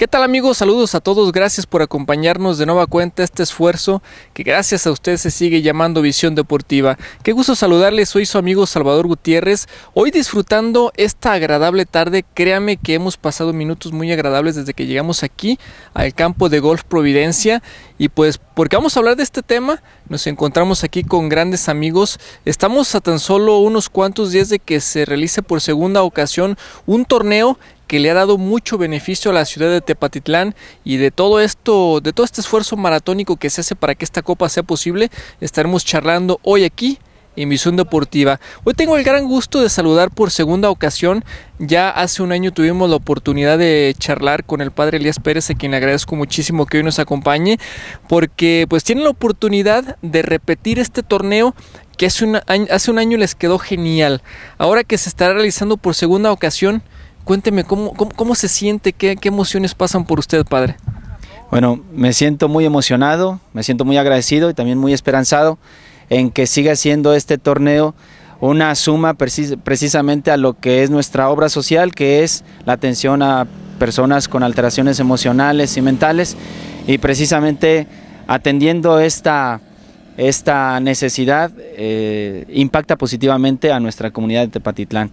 ¿Qué tal amigos? Saludos a todos, gracias por acompañarnos de nueva cuenta este esfuerzo que gracias a ustedes se sigue llamando Visión Deportiva. Qué gusto saludarles, soy su amigo Salvador Gutiérrez. Hoy disfrutando esta agradable tarde, créame que hemos pasado minutos muy agradables desde que llegamos aquí al campo de golf Providencia y pues porque vamos a hablar de este tema, nos encontramos aquí con grandes amigos. Estamos a tan solo unos cuantos días de que se realice por segunda ocasión un torneo que le ha dado mucho beneficio a la ciudad de Tepatitlán y de todo esto, de todo este esfuerzo maratónico que se hace para que esta copa sea posible, estaremos charlando hoy aquí en Misión Deportiva. Hoy tengo el gran gusto de saludar por segunda ocasión. Ya hace un año tuvimos la oportunidad de charlar con el padre Elías Pérez, a quien le agradezco muchísimo que hoy nos acompañe, porque pues tiene la oportunidad de repetir este torneo que hace un año, hace un año les quedó genial. Ahora que se estará realizando por segunda ocasión, Cuénteme, ¿cómo, se siente? ¿Qué, emociones pasan por usted, padre? Bueno, me siento muy emocionado, me siento muy agradecido y también muy esperanzado en que siga siendo este torneo una suma precisamente a lo que es nuestra obra social, que es la atención a personas con alteraciones emocionales y mentales y precisamente atendiendo esta, esta necesidad eh, impacta positivamente a nuestra comunidad de Tepatitlán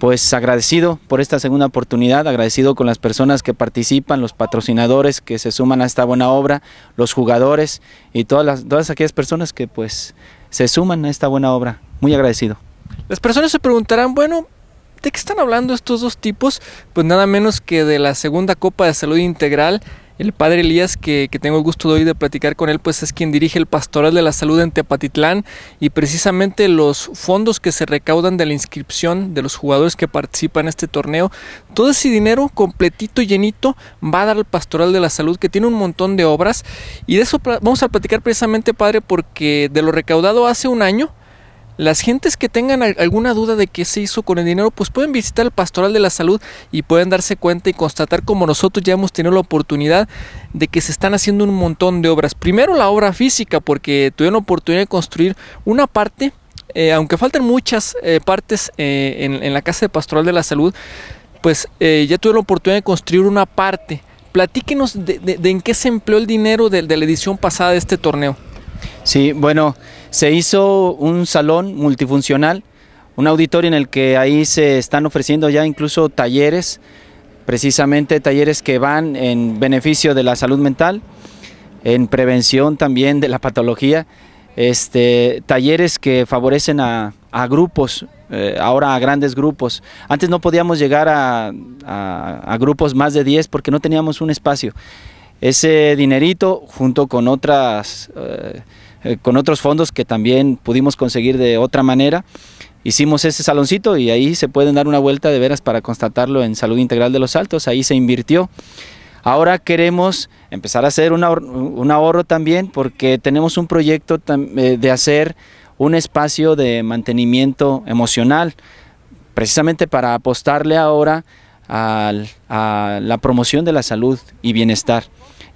pues agradecido por esta segunda oportunidad, agradecido con las personas que participan, los patrocinadores que se suman a esta buena obra, los jugadores y todas, las, todas aquellas personas que pues se suman a esta buena obra. Muy agradecido. Las personas se preguntarán, bueno, ¿de qué están hablando estos dos tipos? Pues nada menos que de la segunda Copa de Salud Integral el padre Elías, que, tengo el gusto de hoy de platicar con él, pues es quien dirige el Pastoral de la Salud en Tepatitlán y precisamente los fondos que se recaudan de la inscripción de los jugadores que participan en este torneo, todo ese dinero completito, y llenito, va a dar al Pastoral de la Salud, que tiene un montón de obras. Y de eso vamos a platicar precisamente, padre, porque de lo recaudado hace un año, las gentes que tengan alguna duda de qué se hizo con el dinero, pues pueden visitar el Pastoral de la Salud y pueden darse cuenta y constatar como nosotros ya hemos tenido la oportunidad de que se están haciendo un montón de obras. Primero la obra física, porque tuvieron la oportunidad de construir una parte, eh, aunque faltan muchas eh, partes eh, en, la Casa de Pastoral de la Salud, pues ya tuvieron la oportunidad de construir una parte. Platíquenos de, en qué se empleó el dinero de, de la edición pasada de este torneo. Sí, bueno. Se hizo un salón multifuncional, un auditorio en el que ahí se están ofreciendo ya incluso talleres, precisamente talleres que van en beneficio de la salud mental, en prevención también de la patología, este, talleres que favorecen a, grupos, eh, ahora a grandes grupos. Antes no podíamos llegar a, grupos más de 10 porque no teníamos un espacio. Ese dinerito junto con otras... Eh, eh, con otros fondos que también pudimos conseguir de otra manera. Hicimos ese saloncito y ahí se pueden dar una vuelta de veras para constatarlo en Salud Integral de los Altos, ahí se invirtió. Ahora queremos empezar a hacer un ahorro, también porque tenemos un proyecto eh, de hacer un espacio de mantenimiento emocional, precisamente para apostarle ahora a, la promoción de la salud y bienestar.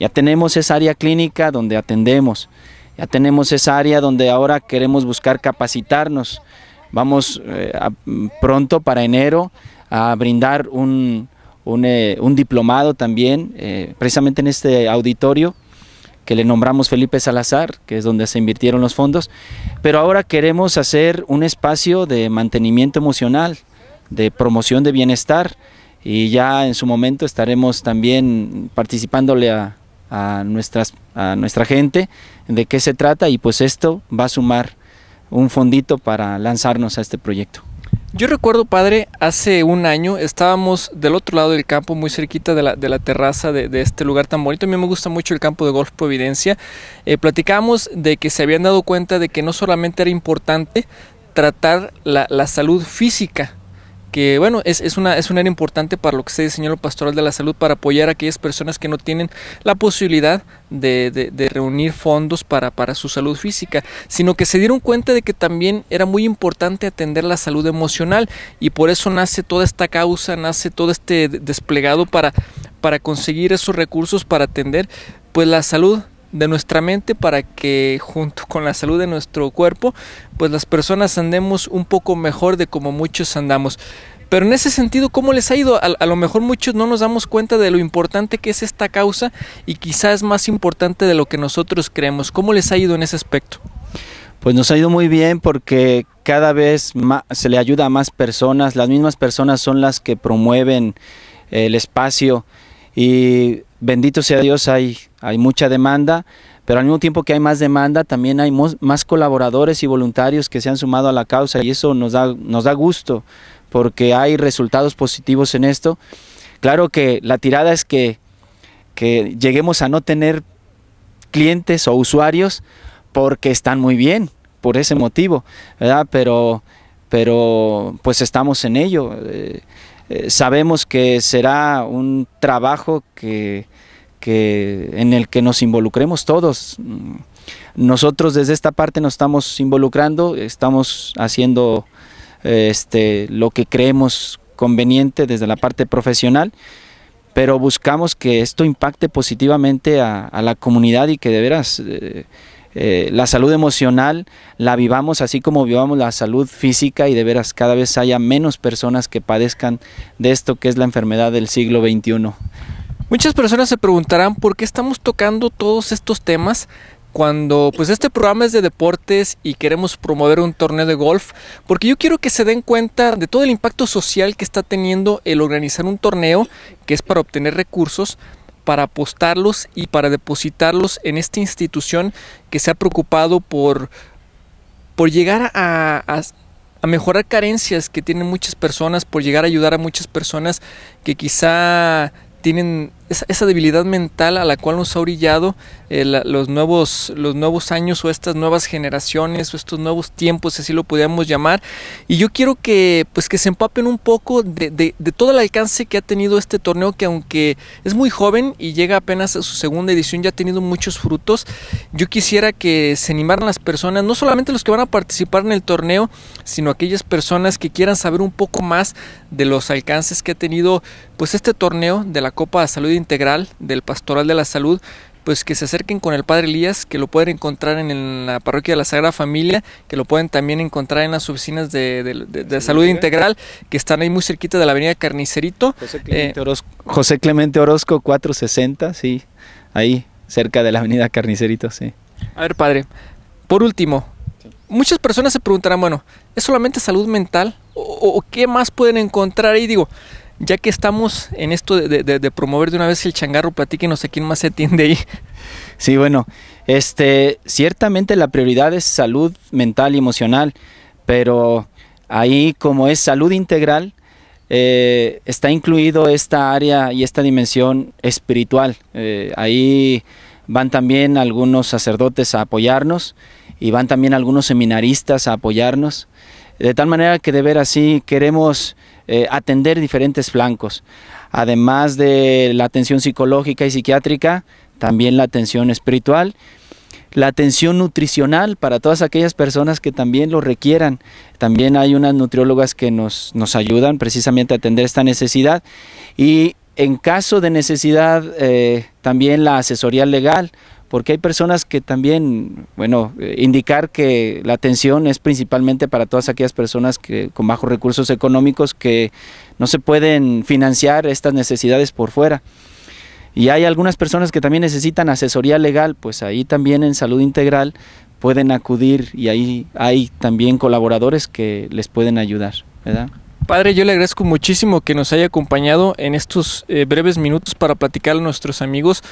Ya tenemos esa área clínica donde atendemos, ya tenemos esa área donde ahora queremos buscar capacitarnos. Vamos eh, pronto para enero a brindar un, eh, diplomado también, eh, precisamente en este auditorio que le nombramos Felipe Salazar, que es donde se invirtieron los fondos, pero ahora queremos hacer un espacio de mantenimiento emocional, de promoción de bienestar, y ya en su momento estaremos también participándole a, a, nuestras, a nuestra gente de qué se trata y pues esto va a sumar un fondito para lanzarnos a este proyecto. Yo recuerdo, padre, hace un año estábamos del otro lado del campo, muy cerquita de la, de la terraza de, este lugar tan bonito. A mí me gusta mucho el campo de golf Providencia. Eh, platicamos de que se habían dado cuenta de que no solamente era importante tratar la, la salud física, que bueno, es, una, es un área importante para lo que se diseñó Pastoral de la Salud para apoyar a aquellas personas que no tienen la posibilidad de, reunir fondos para, para su salud física, sino que se dieron cuenta de que también era muy importante atender la salud emocional y por eso nace toda esta causa, nace todo este desplegado para, para conseguir esos recursos para atender pues la salud de nuestra mente para que junto con la salud de nuestro cuerpo, pues las personas andemos un poco mejor de como muchos andamos. Pero en ese sentido, ¿cómo les ha ido? A, lo mejor muchos no nos damos cuenta de lo importante que es esta causa y quizás más importante de lo que nosotros creemos. ¿Cómo les ha ido en ese aspecto? Pues nos ha ido muy bien porque cada vez se le ayuda a más personas, las mismas personas son las que promueven el espacio y bendito sea Dios, hay hay mucha demanda, pero al mismo tiempo que hay más demanda, también hay más colaboradores y voluntarios que se han sumado a la causa y eso nos da, nos da gusto porque hay resultados positivos en esto. Claro que la tirada es que, lleguemos a no tener clientes o usuarios porque están muy bien, por ese motivo, ¿verdad? Pero, pero pues estamos en ello. Eh, eh, sabemos que será un trabajo que en el que nos involucremos todos. Nosotros desde esta parte nos estamos involucrando, estamos haciendo este, lo que creemos conveniente desde la parte profesional, pero buscamos que esto impacte positivamente a, la comunidad y que de veras eh, eh, la salud emocional la vivamos así como vivamos la salud física y de veras cada vez haya menos personas que padezcan de esto que es la enfermedad del siglo XXI. Muchas personas se preguntarán por qué estamos tocando todos estos temas cuando pues este programa es de deportes y queremos promover un torneo de golf, porque yo quiero que se den cuenta de todo el impacto social que está teniendo el organizar un torneo que es para obtener recursos para apostarlos y para depositarlos en esta institución que se ha preocupado por, por llegar a mejorar carencias que tienen muchas personas, por llegar a ayudar a muchas personas que quizá tienen esa, debilidad mental a la cual nos ha orillado eh, los, nuevos, los nuevos años o estas nuevas generaciones o estos nuevos tiempos, así lo podríamos llamar. Y yo quiero que, pues, que se empapen un poco de, de, de, todo el alcance que ha tenido este torneo, que aunque es muy joven y llega apenas a su segunda edición, ya ha tenido muchos frutos. Yo quisiera que se animaran las personas, no solamente los que van a participar en el torneo, sino aquellas personas que quieran saber un poco más de los alcances que ha tenido pues este torneo de la Copa de Salud integral del Pastoral de la Salud, pues que se acerquen con el Padre Elías, que lo pueden encontrar en la parroquia de la Sagrada Familia, que lo pueden también encontrar en las oficinas de, salud integral, que están ahí muy cerquita de la avenida Carnicerito. José Clemente, eh, Orozco, José Clemente 460, sí, ahí, cerca de la avenida Carnicerito, sí. A ver, padre, por último, muchas personas se preguntarán, bueno, ¿es solamente salud mental? ¿O, qué más pueden encontrar ahí? Digo, ya que estamos en esto de, promover de una vez el changarro, platíquenos a quién más se atiende ahí. Sí, bueno, este, ciertamente la prioridad es salud mental y emocional, pero ahí como es salud integral, eh, está incluido esta área y esta dimensión espiritual. Eh, ahí van también algunos sacerdotes a apoyarnos y van también algunos seminaristas a apoyarnos. De tal manera que de ver así queremos eh, atender diferentes flancos. Además de la atención psicológica y psiquiátrica, también la atención espiritual, la atención nutricional para todas aquellas personas que también lo requieran. También hay unas nutriólogas que nos, ayudan precisamente a atender esta necesidad. Y en caso de necesidad, eh, también la asesoría legal, porque hay personas que también, bueno, eh, indicar que la atención es principalmente para todas aquellas personas que, con bajos recursos económicos que no se pueden financiar estas necesidades por fuera. Y hay algunas personas que también necesitan asesoría legal, pues ahí también en salud integral pueden acudir y ahí hay también colaboradores que les pueden ayudar, Padre, yo le agradezco muchísimo que nos haya acompañado en estos eh, breves minutos para platicar a nuestros amigos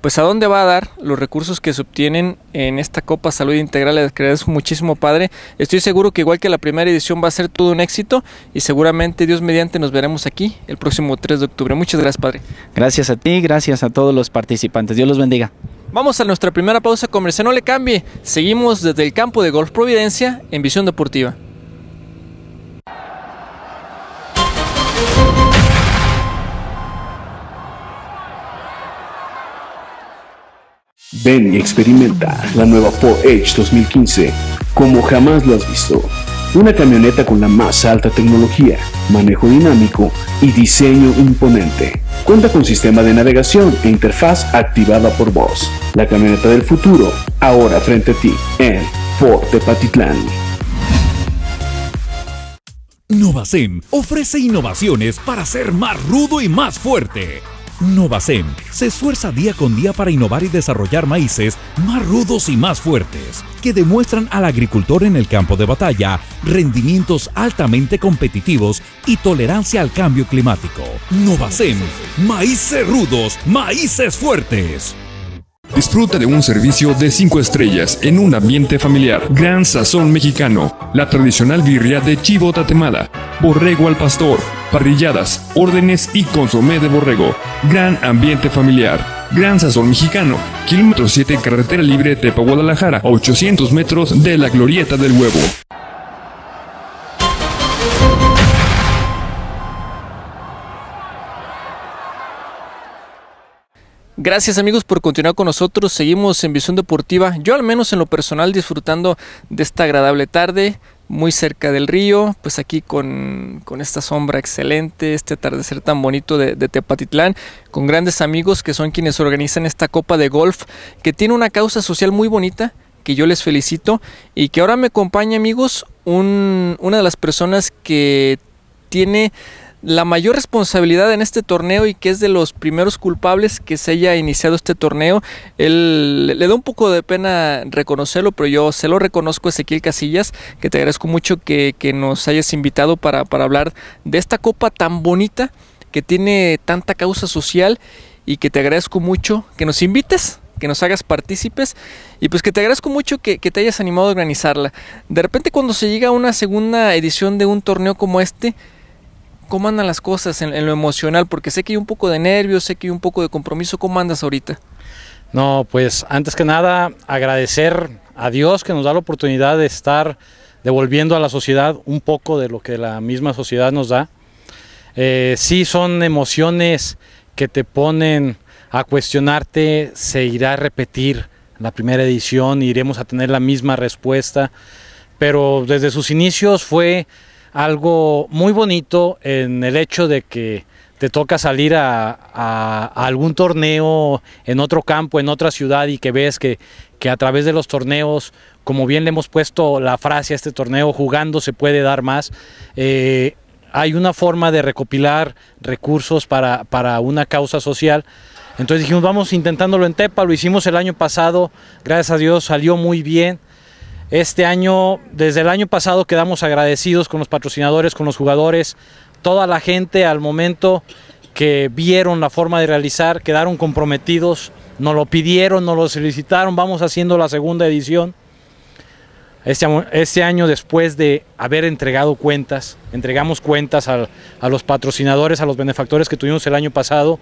pues a dónde va a dar los recursos que se obtienen en esta Copa Salud Integral Le agradezco muchísimo padre. Estoy seguro que igual que la primera edición va a ser todo un éxito y seguramente Dios mediante nos veremos aquí el próximo 3 de octubre. Muchas gracias padre. Gracias a ti, gracias a todos los participantes. Dios los bendiga. Vamos a nuestra primera pausa comercial, no le cambie. Seguimos desde el campo de Golf Providencia en Visión Deportiva. Ven y experimenta la nueva Ford Edge 2015 como jamás lo has visto. Una camioneta con la más alta tecnología, manejo dinámico y diseño imponente. Cuenta con sistema de navegación e interfaz activada por voz. La camioneta del futuro, ahora frente a ti en Ford Patitlán. Novacem ofrece innovaciones para ser más rudo y más fuerte Novacem se esfuerza día con día para innovar y desarrollar maíces más rudos y más fuertes, que demuestran al agricultor en el campo de batalla rendimientos altamente competitivos y tolerancia al cambio climático. Novacem, maíces rudos, maíces fuertes. Disfruta de un servicio de 5 estrellas en un ambiente familiar. Gran sazón mexicano, la tradicional birria de chivo tatemada, borrego al pastor parrilladas, órdenes y consomé de borrego. Gran ambiente familiar. Gran Sazón Mexicano, kilómetro 7, carretera libre Tepa, Guadalajara, a 800 metros de la Glorieta del Huevo. Gracias amigos por continuar con nosotros. Seguimos en Visión Deportiva. Yo al menos en lo personal disfrutando de esta agradable tarde muy cerca del río, pues aquí con, con esta sombra excelente, este atardecer tan bonito de, de, Tepatitlán, con grandes amigos que son quienes organizan esta copa de golf, que tiene una causa social muy bonita, que yo les felicito, y que ahora me acompaña amigos, una de las personas que tiene la mayor responsabilidad en este torneo y que es de los primeros culpables que se haya iniciado este torneo. Él le da un poco de pena reconocerlo, pero yo se lo reconozco a Ezequiel Casillas, que te agradezco mucho que, nos hayas invitado para, hablar de esta copa tan bonita que tiene tanta causa social y que te agradezco mucho que nos invites que nos hagas partícipes y pues que te agradezco mucho que, que, te hayas animado a organizarla. De repente cuando se llega a una segunda edición de un torneo como este, ¿Cómo andan las cosas en, lo emocional? Porque sé que hay un poco de nervios, sé que hay un poco de compromiso. ¿Cómo andas ahorita? No, pues antes que nada agradecer a Dios que nos da la oportunidad de estar devolviendo a la sociedad un poco de lo que la misma sociedad nos da. Eh, sí son emociones que te ponen a cuestionarte, se irá a repetir la primera edición, iremos a tener la misma respuesta, pero desde sus inicios fue algo muy bonito en el hecho de que te toca salir a, algún torneo en otro campo, en otra ciudad y que ves que, a través de los torneos, como bien le hemos puesto la frase a este torneo, jugando se puede dar más, eh, hay una forma de recopilar recursos para, para una causa social. Entonces dijimos, vamos intentándolo en Tepa, lo hicimos el año pasado, gracias a Dios salió muy bien este año, desde el año pasado, quedamos agradecidos con los patrocinadores, con los jugadores, toda la gente al momento que vieron la forma de realizar, quedaron comprometidos, nos lo pidieron, nos lo solicitaron, vamos haciendo la segunda edición. Este, este año, después de haber entregado cuentas, entregamos cuentas a los patrocinadores, a los benefactores que tuvimos el año pasado,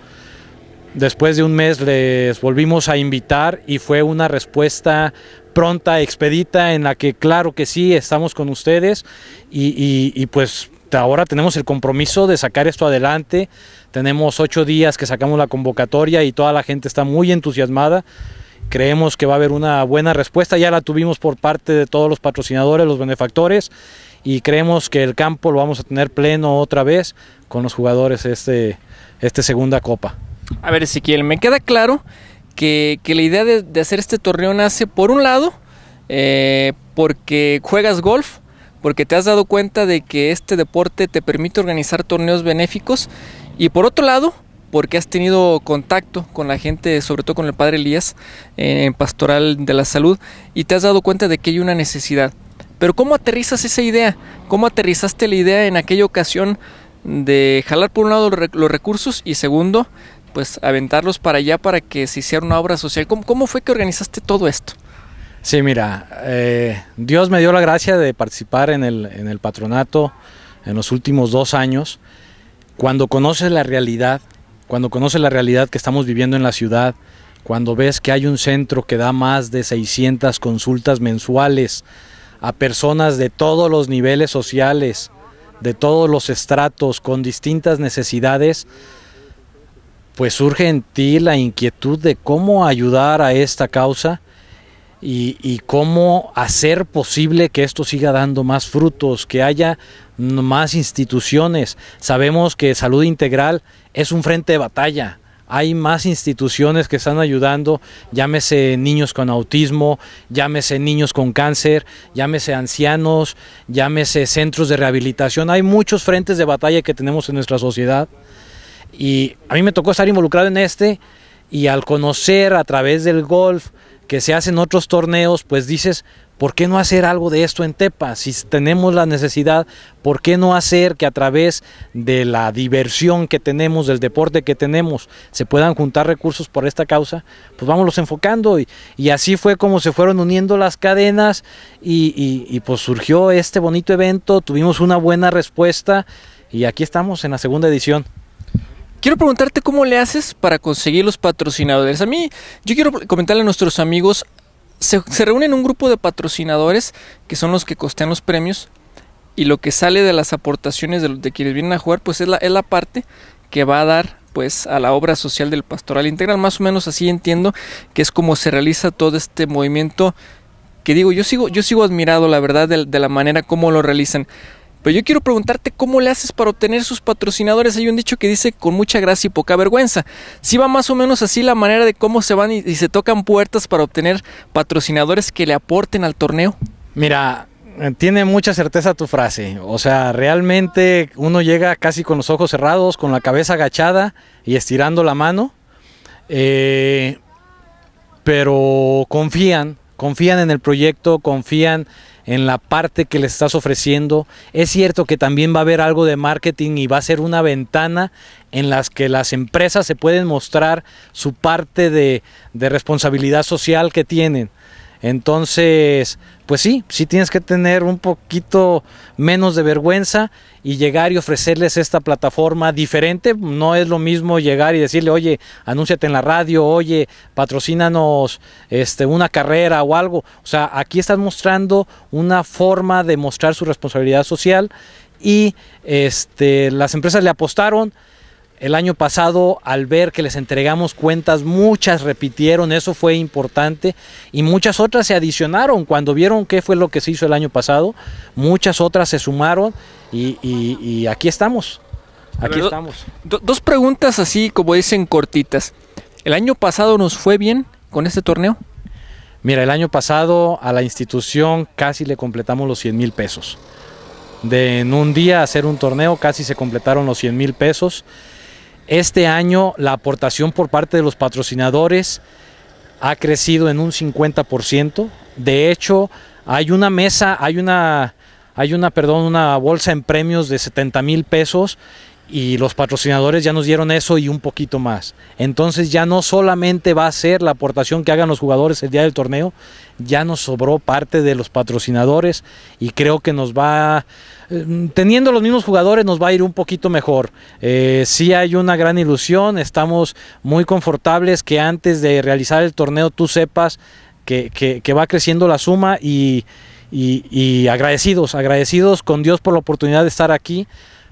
después de un mes les volvimos a invitar y fue una respuesta pronta, expedita, en la que claro que sí, estamos con ustedes y, y, pues ahora tenemos el compromiso de sacar esto adelante. Tenemos ocho días que sacamos la convocatoria y toda la gente está muy entusiasmada. Creemos que va a haber una buena respuesta, ya la tuvimos por parte de todos los patrocinadores, los benefactores, y creemos que el campo lo vamos a tener pleno otra vez con los jugadores este, este segunda copa. A ver, Ezequiel, me queda claro que, la idea de, hacer este torneo nace por un lado eh, porque juegas golf, porque te has dado cuenta de que este deporte te permite organizar torneos benéficos y por otro lado porque has tenido contacto con la gente, sobre todo con el padre Elías eh, en Pastoral de la Salud y te has dado cuenta de que hay una necesidad. Pero ¿cómo aterrizas esa idea? ¿Cómo aterrizaste la idea en aquella ocasión de jalar por un lado los recursos y segundo pues aventarlos para allá para que se hiciera una obra social. ¿Cómo, fue que organizaste todo esto? Sí, mira, eh, Dios me dio la gracia de participar en el, en el patronato en los últimos dos años. Cuando conoces la realidad, cuando conoces la realidad que estamos viviendo en la ciudad, cuando ves que hay un centro que da más de 600 consultas mensuales a personas de todos los niveles sociales, de todos los estratos, con distintas necesidades, pues surge en ti la inquietud de cómo ayudar a esta causa y, cómo hacer posible que esto siga dando más frutos, que haya más instituciones. Sabemos que salud integral es un frente de batalla. Hay más instituciones que están ayudando, llámese niños con autismo, llámese niños con cáncer, llámese ancianos, llámese centros de rehabilitación. Hay muchos frentes de batalla que tenemos en nuestra sociedad y a mí me tocó estar involucrado en este y al conocer a través del golf que se hacen otros torneos, pues dices, ¿por qué no hacer algo de esto en Tepa? Si tenemos la necesidad, ¿por qué no hacer que a través de la diversión que tenemos, del deporte que tenemos, se puedan juntar recursos por esta causa? Pues vámonos enfocando y, así fue como se fueron uniendo las cadenas y, y pues surgió este bonito evento, tuvimos una buena respuesta y aquí estamos en la segunda edición. Quiero preguntarte cómo le haces para conseguir los patrocinadores. A mí, yo quiero comentarle a nuestros amigos, se, reúnen un grupo de patrocinadores que son los que costean los premios y lo que sale de las aportaciones de, los de quienes vienen a jugar, pues es la, es la parte que va a dar pues a la obra social del pastoral integral. Más o menos así entiendo que es como se realiza todo este movimiento que digo, yo sigo, yo sigo admirado la verdad de, de la manera como lo realizan. Pero yo quiero preguntarte cómo le haces para obtener sus patrocinadores. Hay un dicho que dice con mucha gracia y poca vergüenza. Si va más o menos así la manera de cómo se van y, se tocan puertas para obtener patrocinadores que le aporten al torneo. Mira, eh, tiene mucha certeza tu frase. O sea, realmente uno llega casi con los ojos cerrados, con la cabeza agachada y estirando la mano. Eh, pero confían, confían en el proyecto, confían en la parte que le estás ofreciendo. Es cierto que también va a haber algo de marketing y va a ser una ventana en las que las empresas se pueden mostrar su parte de responsabilidad social que tienen entonces, pues sí, sí tienes que tener un poquito menos de vergüenza y llegar y ofrecerles esta plataforma diferente. No es lo mismo llegar y decirle, oye, anúnciate en la radio, oye, patrocínanos este, una carrera o algo. O sea, aquí estás mostrando una forma de mostrar su responsabilidad social y este, las empresas le apostaron el año pasado, al ver que les entregamos cuentas, muchas repitieron, eso fue importante, y muchas otras se adicionaron. Cuando vieron qué fue lo que se hizo el año pasado, muchas otras se sumaron y, aquí estamos. Aquí estamos. dos preguntas así, como dicen, cortitas. ¿El año pasado nos fue bien con este torneo? Mira, el año pasado a la institución casi le completamos los 100 mil pesos. De en un día hacer un torneo casi se completaron los 100 mil pesos. Este año la aportación por parte de los patrocinadores ha crecido en un 50%. De hecho, hay una mesa, hay una, hay una, perdón, una bolsa en premios de 70 mil pesos y los patrocinadores ya nos dieron eso y un poquito más. Entonces ya no solamente va a ser la aportación que hagan los jugadores el día del torneo, ya nos sobró parte de los patrocinadores y creo que nos va, eh, teniendo los mismos jugadores nos va a ir un poquito mejor. Eh, sí hay una gran ilusión, estamos muy confortables que antes de realizar el torneo tú sepas que, va creciendo la suma y agradecidos, agradecidos con Dios por la oportunidad de estar aquí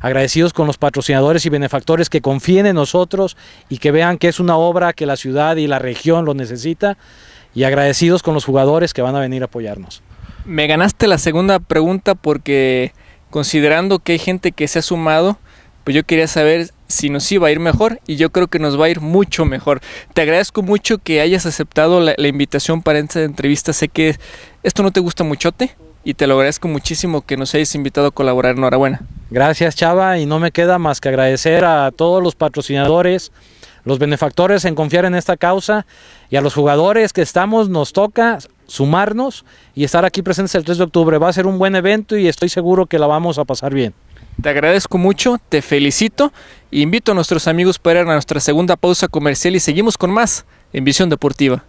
agradecidos con los patrocinadores y benefactores que confíen en nosotros y que vean que es una obra que la ciudad y la región lo necesita y agradecidos con los jugadores que van a venir a apoyarnos. Me ganaste la segunda pregunta porque considerando que hay gente que se ha sumado, pues yo quería saber si nos iba a ir mejor y yo creo que nos va a ir mucho mejor. Te agradezco mucho que hayas aceptado la, invitación para esta entrevista. Sé que esto no te gusta mucho, muchote, y te lo agradezco muchísimo que nos hayas invitado a colaborar. Enhorabuena. Gracias Chava y no me queda más que agradecer a todos los patrocinadores, los benefactores en confiar en esta causa y a los jugadores que estamos, nos toca sumarnos y estar aquí presentes el 3 de octubre. Va a ser un buen evento y estoy seguro que la vamos a pasar bien. Te agradezco mucho, te felicito invito a nuestros amigos para ir a nuestra segunda pausa comercial y seguimos con más en Visión Deportiva.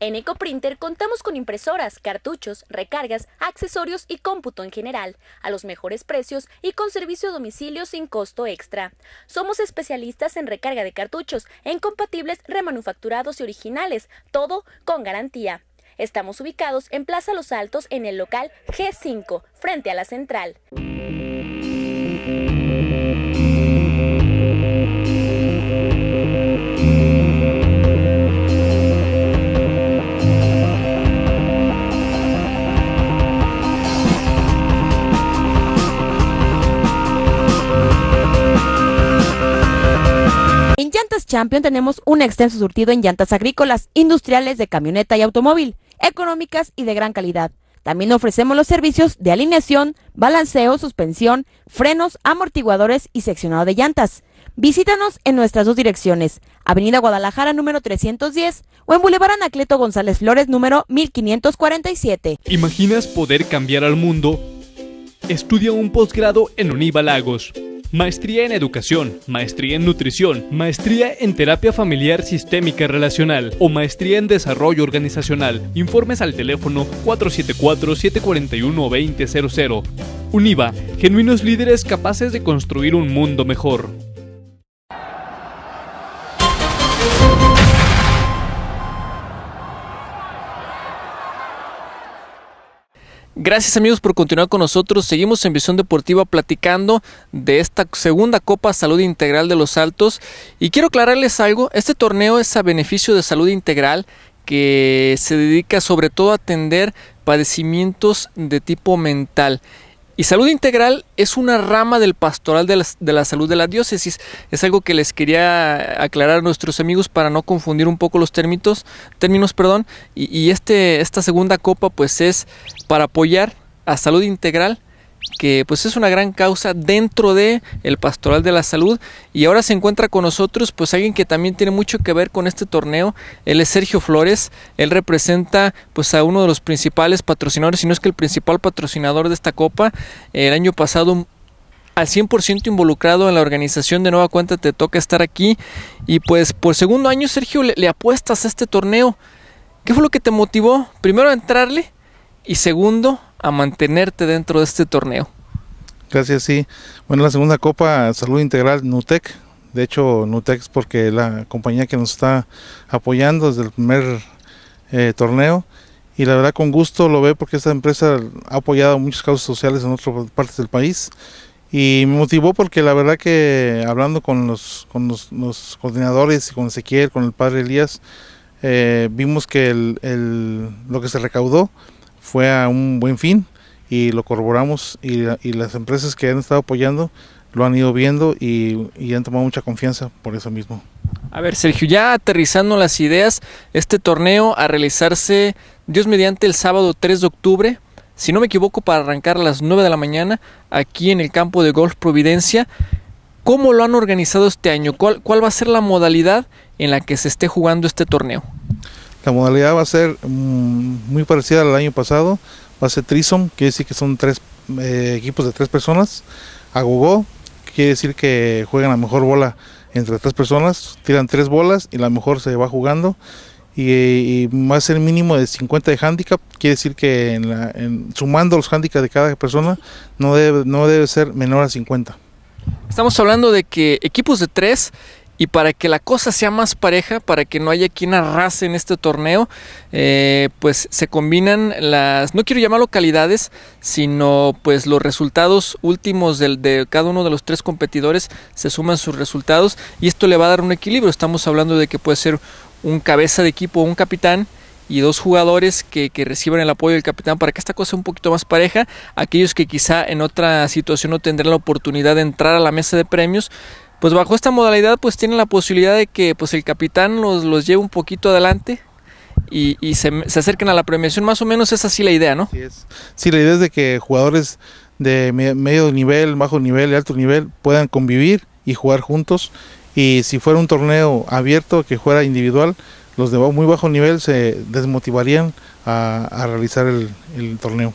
En Ecoprinter contamos con impresoras, cartuchos, recargas, accesorios y cómputo en general, a los mejores precios y con servicio a domicilio sin costo extra. Somos especialistas en recarga de cartuchos, en compatibles remanufacturados y originales, todo con garantía. Estamos ubicados en Plaza Los Altos en el local G5, frente a la central. Llantas Champion tenemos un extenso surtido en llantas agrícolas, industriales, de camioneta y automóvil, económicas y de gran calidad. También ofrecemos los servicios de alineación, balanceo, suspensión, frenos, amortiguadores y seccionado de llantas. Visítanos en nuestras dos direcciones, Avenida Guadalajara número 310 o en Boulevard Anacleto González Flores número 1547. ¿Imaginas poder cambiar al mundo? Estudia un posgrado en Univa Lagos Maestría en Educación, Maestría en Nutrición, Maestría en Terapia Familiar Sistémica Relacional o Maestría en Desarrollo Organizacional. Informes al teléfono 474-741-2000. UNIVA, genuinos líderes capaces de construir un mundo mejor. Gracias amigos por continuar con nosotros. Seguimos en Visión Deportiva platicando de esta segunda Copa Salud Integral de los Altos. Y quiero aclararles algo, este torneo es a beneficio de Salud Integral que se dedica sobre todo a atender padecimientos de tipo mental. Y salud integral es una rama del pastoral de la, salud de la diócesis. Es algo que les quería aclarar a nuestros amigos para no confundir un poco los términos, términos perdón. Y, y este, esta segunda copa pues es para apoyar a salud integral que pues es una gran causa dentro de el pastoral de la salud y ahora se encuentra con nosotros pues alguien que también tiene mucho que ver con este torneo, él es Sergio Flores, él representa pues a uno de los principales patrocinadores, si no es que el principal patrocinador de esta copa, el año pasado al 100% involucrado en la organización de Nueva Cuenta, te toca estar aquí y pues por segundo año Sergio le apuestas a este torneo. ¿Qué fue lo que te motivó? Primero a entrarle y segundo a mantenerte dentro de este torneo. Gracias, sí. Bueno, la segunda copa, Salud Integral Nutec. De hecho, Nutec es porque la compañía que nos está apoyando desde el primer eh, torneo. Y la verdad, con gusto lo ve porque esta empresa ha apoyado muchas causas sociales en otras partes del país. Y me motivó porque la verdad que hablando con los, con los, coordinadores, con Ezequiel, con el padre Elías, eh, vimos que lo que se recaudó fue a un buen fin y lo corroboramos y, las empresas que han estado apoyando lo han ido viendo y, han tomado mucha confianza por eso mismo. A ver, Sergio, ya aterrizando las ideas, este torneo a realizarse Dios mediante el sábado 3 de octubre, si no me equivoco, para arrancar a las 9 de la mañana aquí en el campo de golf Providencia. ¿Cómo lo han organizado este año? ¿Cuál, cuál va a ser la modalidad en la que se esté jugando este torneo? La modalidad va a ser mm, muy parecida al año pasado. Va a ser Trison, quiere decir que son tres eh, equipos de tres personas. Agogó, quiere decir que juegan la mejor bola entre tres personas, tiran tres bolas y la mejor se va jugando. Y, va a ser mínimo de 50 de handicap, quiere decir que en sumando los handicaps de cada persona no debe, no debe ser menor a 50. Estamos hablando de que equipos de tres y para que la cosa sea más pareja, para que no haya quien arrase en este torneo, eh, pues se combinan las, no quiero llamarlo calidades, sino pues los resultados últimos del, de cada uno de los tres competidores, se suman sus resultados y esto le va a dar un equilibrio. Estamos hablando de que puede ser un cabeza de equipo, un capitán, y dos jugadores que, que, reciban el apoyo del capitán para que esta cosa sea un poquito más pareja. Aquellos que quizá en otra situación no tendrán la oportunidad de entrar a la mesa de premios, pues bajo esta modalidad pues tienen la posibilidad de que pues el capitán los, lleve un poquito adelante y, se, acerquen a la premiación, más o menos es así la idea, ¿no? Sí, es. sí la idea es de que jugadores de medio nivel, bajo nivel y alto nivel puedan convivir y jugar juntos y si fuera un torneo abierto que fuera individual, los de muy bajo nivel se desmotivarían a, realizar el, el torneo.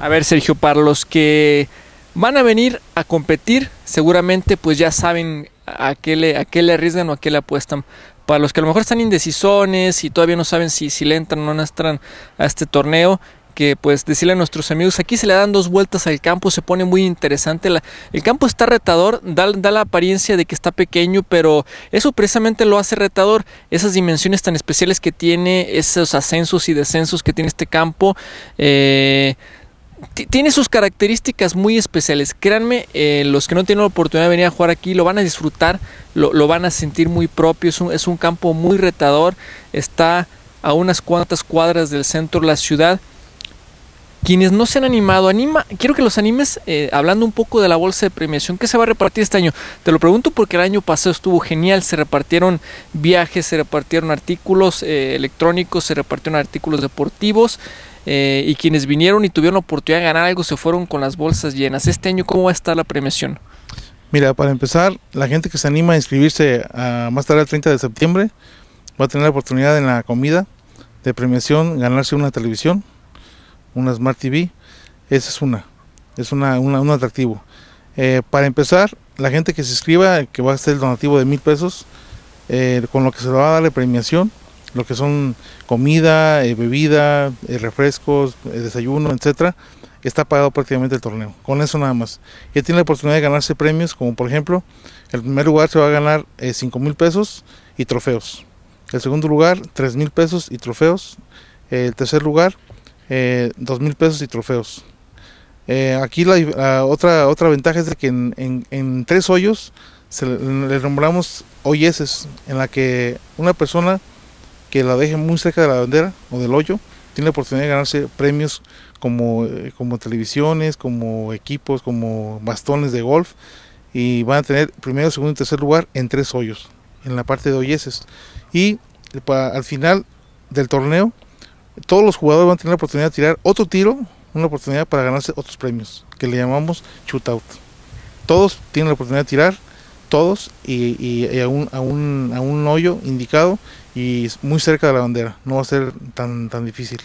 A ver, Sergio, para los que Van a venir a competir, seguramente pues ya saben a qué le, a le arriesgan o a qué le apuestan. Para los que a lo mejor están indecisones y todavía no saben si, si le entran o no entran a este torneo, que pues decirle a nuestros amigos, aquí se le dan dos vueltas al campo, se pone muy interesante, el campo está retador, da, la apariencia de que está pequeño, pero eso precisamente lo hace retador, esas dimensiones tan especiales que tiene, esos ascensos y descensos que tiene este campo, eh, tiene sus características muy especiales. Créanme, eh, los que no tienen la oportunidad de venir a jugar aquí lo van a disfrutar, lo, van a sentir muy propio. Es un, campo muy retador, está a unas cuantas cuadras del centro de la ciudad. Quienes no se han animado, anima, quiero que los animes eh, hablando un poco de la bolsa de premiación ¿qué se va a repartir este año. Te lo pregunto porque el año pasado estuvo genial, se repartieron viajes, se repartieron artículos eh, electrónicos, se repartieron artículos deportivos. Eh, y quienes vinieron y tuvieron la oportunidad de ganar algo se fueron con las bolsas llenas. Este año, ¿cómo va a estar la premiación? Mira, para empezar, la gente que se anima a inscribirse más tarde el 30 de septiembre va a tener la oportunidad en la comida de premiación ganarse una televisión, una Smart TV. Esa es una, es una, un atractivo. Eh, para empezar, la gente que se inscriba, que va a ser el donativo de mil pesos, eh, con lo que se le va a dar la premiación, lo que son comida, eh, bebida, eh, refrescos, eh, desayuno, etcétera, está pagado prácticamente el torneo. Con eso nada más. Ya tiene la oportunidad de ganarse premios, como por ejemplo, el primer lugar se va a ganar 5 mil pesos y trofeos. El segundo lugar, 3 mil pesos y trofeos. El tercer lugar, 2 mil pesos y trofeos. aquí la, otra, otra ventaja es de que en, tres hoyos le, le nombramos hoyeses, en la que una persona que la deje muy cerca de la bandera o del hoyo, tiene la oportunidad de ganarse premios como, eh, como televisiones, como equipos, como bastones de golf y van a tener primero, segundo y tercer lugar en tres hoyos, en la parte de hoyeses. Y al final del torneo, todos los jugadores van a tener la oportunidad de tirar otro tiro, una oportunidad para ganarse otros premios, que le llamamos shootout. Todos tienen la oportunidad de tirar, todos, y, y a, un, a un hoyo indicado y muy cerca de la bandera. No va a ser tan, tan difícil.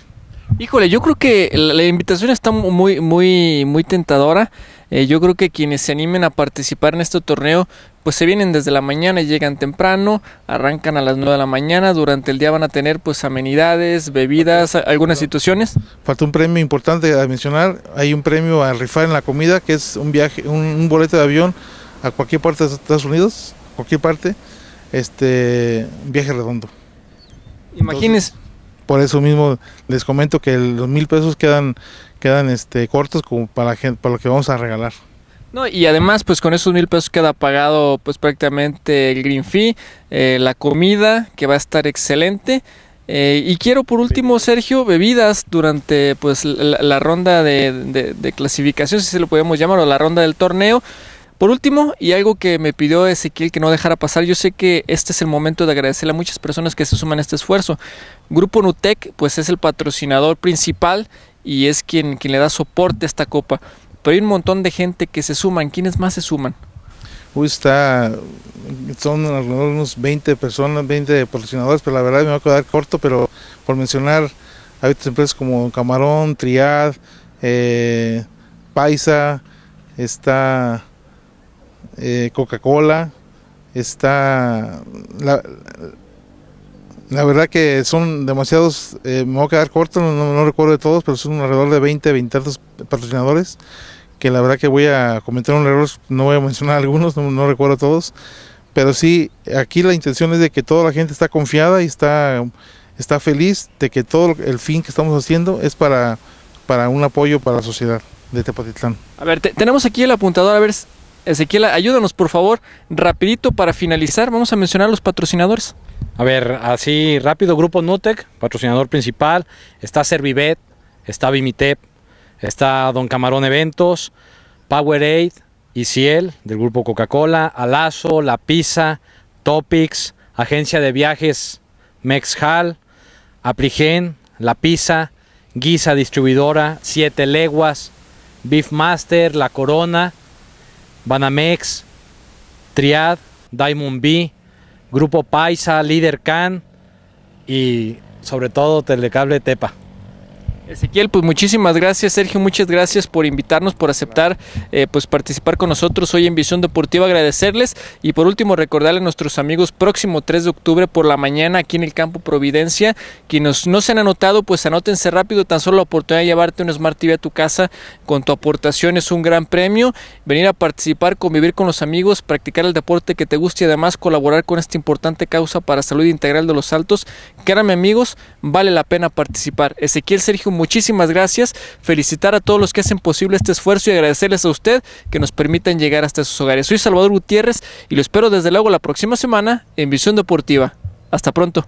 Híjole, yo creo que la invitación está muy, muy, muy tentadora. Eh, yo creo que quienes se animen a participar en este torneo, pues se vienen desde la mañana, y llegan temprano, arrancan a las 9 de la mañana, durante el día van a tener pues amenidades, bebidas, algunas situaciones. Falta un premio importante a mencionar, hay un premio a rifar en la comida, que es un viaje, un, un boleto de avión a cualquier parte de Estados Unidos, cualquier parte, este viaje redondo. Imagínense. Por eso mismo les comento que los mil pesos quedan, quedan este, cortos como para, para lo que vamos a regalar. No, y además, pues con esos mil pesos queda pagado pues prácticamente el green fee, eh, la comida, que va a estar excelente. Eh, y quiero por último, Sergio, bebidas durante pues la, ronda de, de, clasificación, si se lo podemos llamar, o la ronda del torneo. Por último, y algo que me pidió Ezequiel que no dejara pasar, yo sé que este es el momento de agradecerle a muchas personas que se suman a este esfuerzo. Grupo Nutec, pues es el patrocinador principal y es quien, quien le da soporte a esta copa. Pero hay un montón de gente que se suman. ¿Quiénes más se suman? Uy, está, son alrededor de unos 20 personas, 20 patrocinadores, pero la verdad me va a quedar corto, pero por mencionar, hay otras empresas como Camarón, Triad, eh, Paisa, está eh, Coca-Cola, está... La, verdad que son demasiados, eh, me voy a quedar corto, no, recuerdo de todos, pero son alrededor de 20, 20 patrocinadores, que la verdad que voy a comentar un error, no voy a mencionar algunos, no, recuerdo todos, pero sí, aquí la intención es de que toda la gente está confiada y está, está feliz de que todo el fin que estamos haciendo es para, para un apoyo para la sociedad de Tepatitlán. A ver, tenemos aquí el apuntador, a ver Ezequiel, ayúdanos por favor, rapidito para finalizar, vamos a mencionar los patrocinadores. A ver, así rápido, Grupo Nutec, patrocinador principal, está Servivet, está Vimitep, está Don Camarón Eventos, Powerade, Ciel del grupo Coca-Cola, Alazo, La Pisa, Topics, Agencia de Viajes Mexhal, Aprigen, La Pisa, Guisa Distribuidora, Siete Leguas, Beefmaster, La Corona, Banamex, Triad, Diamond B, Grupo Paisa, Líder Can y sobre todo Telecable Tepa. Ezequiel, pues muchísimas gracias, Sergio, muchas gracias por invitarnos, por aceptar eh, pues participar con nosotros hoy en Visión Deportiva, agradecerles y por último recordarle a nuestros amigos próximo 3 de octubre por la mañana aquí en el campo Providencia, quienes no se han anotado, pues anótense rápido, tan solo la oportunidad de llevarte un Smart TV a tu casa con tu aportación es un gran premio, venir a participar, convivir con los amigos, practicar el deporte que te guste y además colaborar con esta importante causa para salud integral de los altos, créanme amigos, vale la pena participar. Ezequiel, Sergio, muchísimas gracias, felicitar a todos los que hacen posible este esfuerzo y agradecerles a usted que nos permitan llegar hasta sus hogares. Soy Salvador Gutiérrez y lo espero desde luego la próxima semana en Visión Deportiva. Hasta pronto.